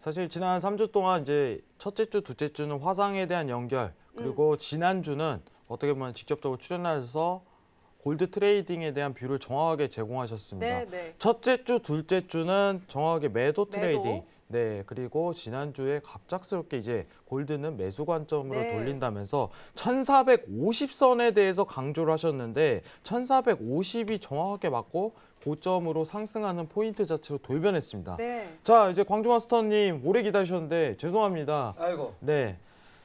사실 지난 3주 동안 이제 첫째 주, 둘째 주는 화상에 대한 연결 그리고 음. 지난 주는 어떻게 보면 직접적으로 출연하셔서 골드 트레이딩에 대한 뷰를 정확하게 제공하셨습니다. 네네. 네. 첫째 주, 둘째 주는 정확하게 매도 트레이딩. 매도. 네, 그리고 지난주에 갑작스럽게 이제 골드는 매수 관점으로 네. 돌린다면서 1450선에 대해서 강조를 하셨는데 1450이 정확하게 맞고 고점으로 상승하는 포인트 자체로 돌변했습니다. 네. 자, 이제 광주 마스터님 오래 기다리셨는데 죄송합니다. 아이고. 네.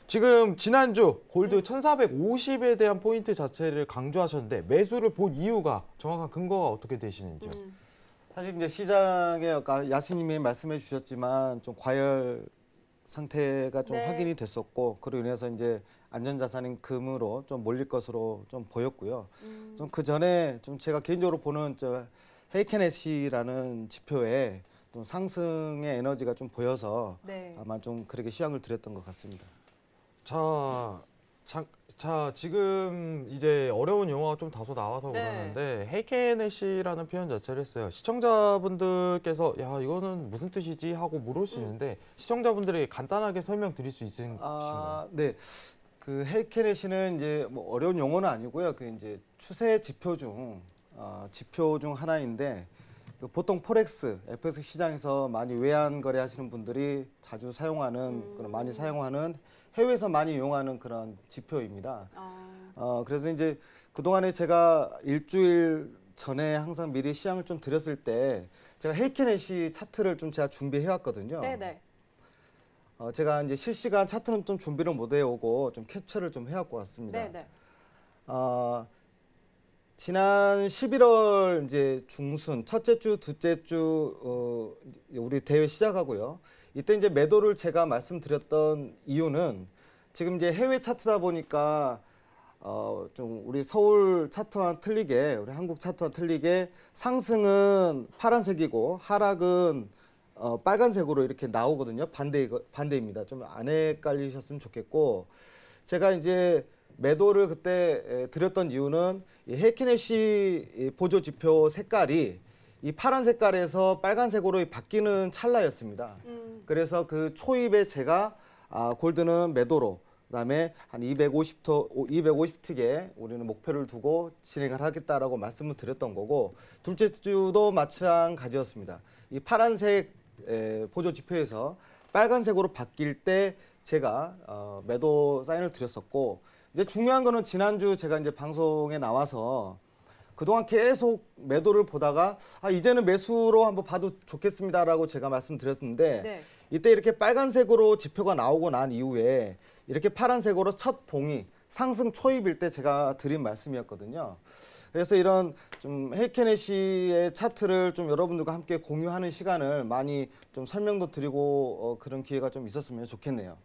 지금 지난주 골드 1450에 대한 포인트 자체를 강조하셨는데 매수를 본 이유가 정확한 근거가 어떻게 되시는지요? 음. 사실 이제 시장에 아까 야수님이 말씀해 주셨지만 좀 과열 상태가 좀 네. 확인이 됐었고 그로 인해서 이제 안전자산인 금으로 좀 몰릴 것으로 좀 보였고요. 음. 좀그 전에 좀 제가 개인적으로 보는 저 헤이켄에시라는 지표에 좀 상승의 에너지가 좀 보여서 네. 아마 좀 그렇게 시향을 드렸던 것 같습니다. 자, 자, 자, 지금 이제 어려운 용어가 좀 다소 나와서 네. 그러는데 헤이케네시라는 표현 자체를 했어요. 시청자분들께서 야 이거는 무슨 뜻이지 하고 물을 수는데시청자분들에 음. 간단하게 설명드릴 수 있으신가요? 아, 네. 그 헤이케네시는 이제 뭐 어려운 용어는 아니고요. 그 이제 추세 지표 중 어, 지표 중 하나인데 그 보통 포렉스, FX 시장에서 많이 외환 거래하시는 분들이 자주 사용하는 음. 그런 많이 사용하는 해외에서 많이 이용하는 그런 지표입니다. 아. 어, 그래서 이제 그동안에 제가 일주일 전에 항상 미리 시향을 좀 드렸을 때 제가 헤이케넷이 차트를 좀 제가 준비해 왔거든요. 네네. 어, 제가 이제 실시간 차트는 좀 준비를 못 해오고 좀 캡처를 좀 해갖고 왔습니다. 네네. 네. 어, 지난 11월 이제 중순 첫째 주, 둘째 주 어, 우리 대회 시작하고요. 이때 이제 매도를 제가 말씀드렸던 이유는 지금 이제 해외 차트다 보니까 어, 좀 우리 서울 차트와 틀리게 우리 한국 차트와 틀리게 상승은 파란색이고 하락은 어, 빨간색으로 이렇게 나오거든요. 반대 반대입니다. 좀 안 헷갈리셨으면 좋겠고 제가 이제 매도를 그때 드렸던 이유는 헤이키네시 보조 지표 색깔이 이 파란 색깔에서 빨간색으로 바뀌는 찰나였습니다. 음. 그래서 그 초입에 제가 아, 골드는 매도로 그다음에 한2 5 0 250틱에 우리는 목표를 두고 진행을 하겠다라고 말씀을 드렸던 거고 둘째 주도 마찬가지였습니다. 이 파란색 에, 보조 지표에서 빨간색으로 바뀔 때 제가 어, 매도 사인을 드렸었고 이제 중요한 거는 지난주 제가 이제 방송에 나와서 그동안 계속 매도를 보다가 아 이제는 매수로 한번 봐도 좋겠습니다라고 제가 말씀드렸는데 네. 이때 이렇게 빨간색으로 지표가 나오고 난 이후에 이렇게 파란색으로 첫 봉이 상승 초입일 때 제가 드린 말씀이었거든요. 그래서 이런 좀 헤이케네 시의 차트를 좀 여러분들과 함께 공유하는 시간을 많이 좀 설명도 드리고 어, 그런 기회가 좀 있었으면 좋겠네요.